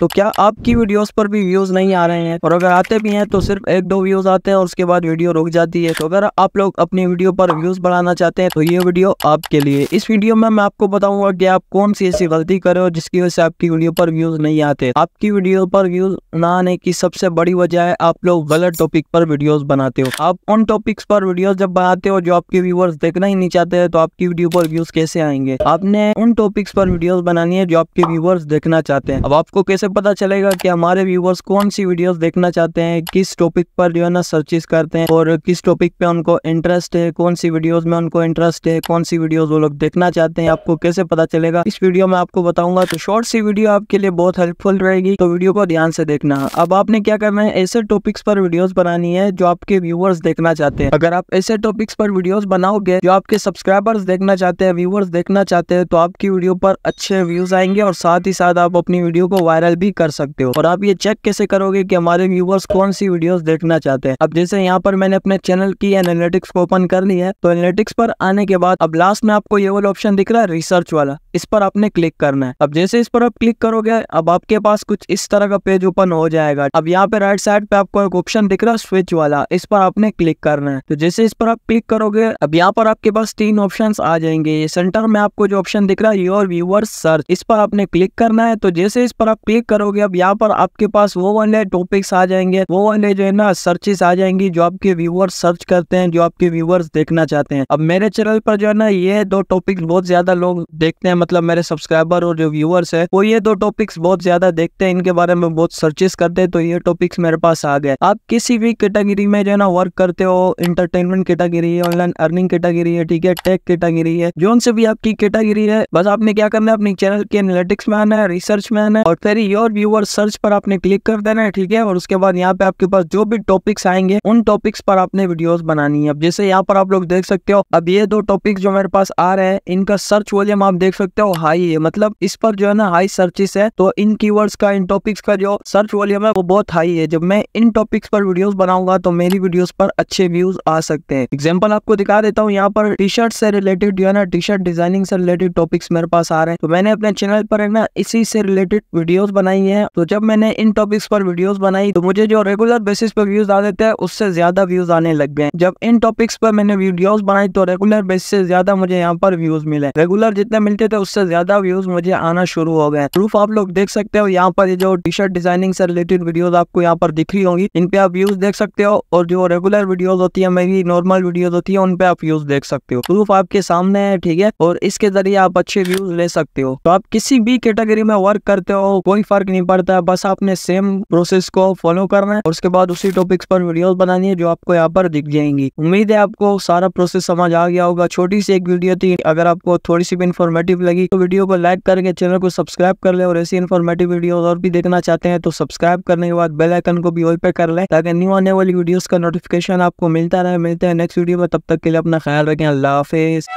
तो क्या आपकी वीडियोस पर भी व्यूज़ नहीं आ रहे हैं और अगर आते भी हैं तो सिर्फ एक दो व्यूज़ आते हैं और उसके बाद वीडियो रुक जाती है तो अगर आप लोग अपनी वीडियो पर व्यूज़ बढ़ाना चाहते हैं तो ये वीडियो आपके लिए इस वीडियो में मैं आपको बताऊंगा कि आप कौन सी ऐसी गलती करे हो जिसकी वजह से आपकी वीडियो पर व्यूज़ नहीं आते आपकी वीडियो पर व्यूज़ न आने की सबसे बड़ी वजह है आप लोग गलत टॉपिक पर वीडियोज बनाते हो आप उन टॉपिक्स पर वीडियोज जब बनाते हो जो आपके व्यूवर्स देखना ही नहीं चाहते तो आपकी वीडियो पर व्यूज़ कैसे आएंगे आपने उन टॉपिक्स पर वीडियोज बनानी है जो आपके व्यूवर्स देखना चाहते हैं अब आपको कैसे से पता चलेगा कि हमारे व्यूवर्स कौन सी वीडियोस देखना चाहते हैं किस टॉपिक पर जो है ना सर्चेस करते हैं और किस टॉपिक पे उनको इंटरेस्ट है कौन सी वीडियोस में उनको इंटरेस्ट है कौन सी वीडियोस वो लोग देखना चाहते हैं आपको कैसे पता चलेगा इस वीडियो में आपको बताऊंगा तो शॉर्ट सी वीडियो आपके लिए बहुत हेल्पफुल रहेगी तो वीडियो को ध्यान से देखना अब आपने क्या करना है ऐसे टॉपिक्स पर वीडियोज बनानी है जो आपके व्यूवर्स देखना चाहते हैं अगर आप ऐसे टॉपिक्स पर वीडियोज बनाओगे जो आपके सब्सक्राइबर्स देखना चाहते हैं व्यूवर्स देखना चाहते हैं तो आपकी वीडियो पर अच्छे व्यूज आएंगे और साथ ही साथ आप अपनी वीडियो को वायरल सब्सक्राइब भी कर सकते हो और आप ये चेक कैसे करोगे कि हमारे व्यूवर्स कौन सी वीडियोस देखना चाहते हैं अब जैसे यहाँ पर मैंने अपने चैनल की एनालिटिक्स को ओपन कर ली है तो एनालिटिक्स पर आने के बाद अब लास्ट में आपको ये वाला ऑप्शन दिख रहा है रिसर्च वाला इस पर आपने क्लिक करना है अब जैसे इस पर आप क्लिक करोगे अब आपके पास कुछ इस तरह का पेज ओपन हो जाएगा अब यहाँ पे राइट साइड पे आपको एक ऑप्शन दिख रहा है स्विच वाला इस पर आपने क्लिक करना है तो जैसे इस पर आप क्लिक करोगे अब यहाँ पर आपके पास तीन ऑप्शन आ जाएंगे सेंटर में आपको जो ऑप्शन दिख रहा है योर व्यूअर्स सर्च इस पर आपने क्लिक करना है तो जैसे इस पर आप क्लिक क्लिक करोगे अब यहाँ पर आपके पास वो वाले टॉपिक्स आ जाएंगे वो वाले जो है ना सर्चेस आ जाएंगी जो आपके व्यूवर्स सर्च करते हैं जो आपके व्यूवर्स देखना चाहते हैं अब मेरे चैनल पर जो है ना ये दो टॉपिक बहुत ज्यादा लोग देखते हैं मतलब मेरे सब्सक्राइबर और जो व्यूवर्स है वो ये दो टॉपिक्स बहुत ज्यादा देखते हैं इनके बारे में बहुत सर्चेस करते हैं तो ये टॉपिक्स मेरे पास आ गए आप किसी भी कैटेगरी में जो है ना वर्क करते हो इंटरटेनमेंट कैटेगरी है ऑनलाइन अर्निंग कैटेगरी है ठीक है टेक कैटेगरी है जो से भी आपकी कैटेगरी है बस आपने क्या करना है अपने चैनल के एनालिटिक्स में आना है रिसर्च में आना है और फिर योर व्यूअर सर्च पर आपने क्लिक कर देना है ठीक है और उसके बाद यहाँ पे आपके पास जो भी टॉपिक्स आएंगे उन टॉपिक्स पर आपने वीडियोस बनानी है अब जैसे यहाँ पर आप लोग देख सकते हो अब ये दो टॉपिक्स जो मेरे पास आ रहे हैं इनका सर्च वॉल्यूम आप देख सकते हो हाई है मतलब इस पर जो है ना हाई सर्चिस है तो इन की का इन टॉपिक्स का जो सर्च वॉल्यूम है वो बहुत हाई है जब मैं इन टॉपिक्स पर वीडियो बनाऊंगा तो मेरी वीडियो पर अच्छे व्यूज आ सकते हैं एग्जाम्पल आपको दिखा देता हूँ यहाँ पर टी शर्ट से रिलेटेड जो है ना टी शर्ट डिजाइनिंग से रिलेटेड टॉपिक्स मेरे पास आ रहे हैं तो मैंने अपने चैनल पर है ना इसी से रिलेटेड वीडियोज बनाई है तो जब मैंने इन टॉपिक्स पर वीडियोस बनाई तो मुझे जो रेगुलर बेसिस पर व्यूज आ देते हैं उससे ज्यादा व्यूज आने लग गए जब इन टॉपिक्स पर मैंने वीडियोस बनाई तो रेगुलर बेसिस से ज्यादा मुझे यहाँ पर व्यूज मिले रेगुलर जितने मिलते थे उससे ज्यादा व्यूज मुझे आना शुरू हो गए प्रूफ आप लोग देख सकते हो यहाँ पर जो टी शर्ट डिजाइनिंग से रिलेटेड वीडियोज आपको यहाँ पर दिख रही होंगी इन पे आप व्यूज देख सकते हो और जो रेगुलर वीडियोज होती है मेरी नॉर्मल वीडियोज होती है उनपे आप व्यूज देख सकते हो प्रूफ आपके सामने है ठीक है और इसके जरिए आप अच्छे व्यूज ले सकते हो तो आप किसी भी कैटेगरी में वर्क करते हो कोई फर्क नहीं पड़ता है बस आपने सेम प्रोसेस को फॉलो करना है और उसके बाद उसी टॉपिक्स पर वीडियो बनानी है जो आपको यहाँ पर दिख जाएंगी उम्मीद है आपको सारा प्रोसेस समझ आ गया होगा छोटी सी एक वीडियो थी अगर आपको थोड़ी सी भी इन्फॉर्मेटिव लगी तो वीडियो को लाइक करके चैनल को सब्सक्राइब कर ले और ऐसी इन्फॉर्मेटिव वीडियो और भी देखना चाहते हैं तो सब्सक्राइब करने के बाद बेलाइकन को भी ऑल पे कर ले ताकि न्यू आने वाली वीडियोज का नोटिफिकेशन आपको मिलता रहे मिलते हैं नेक्स्ट वीडियो में तब तक के लिए अपना ख्याल रखें अल्लाह हाफिज़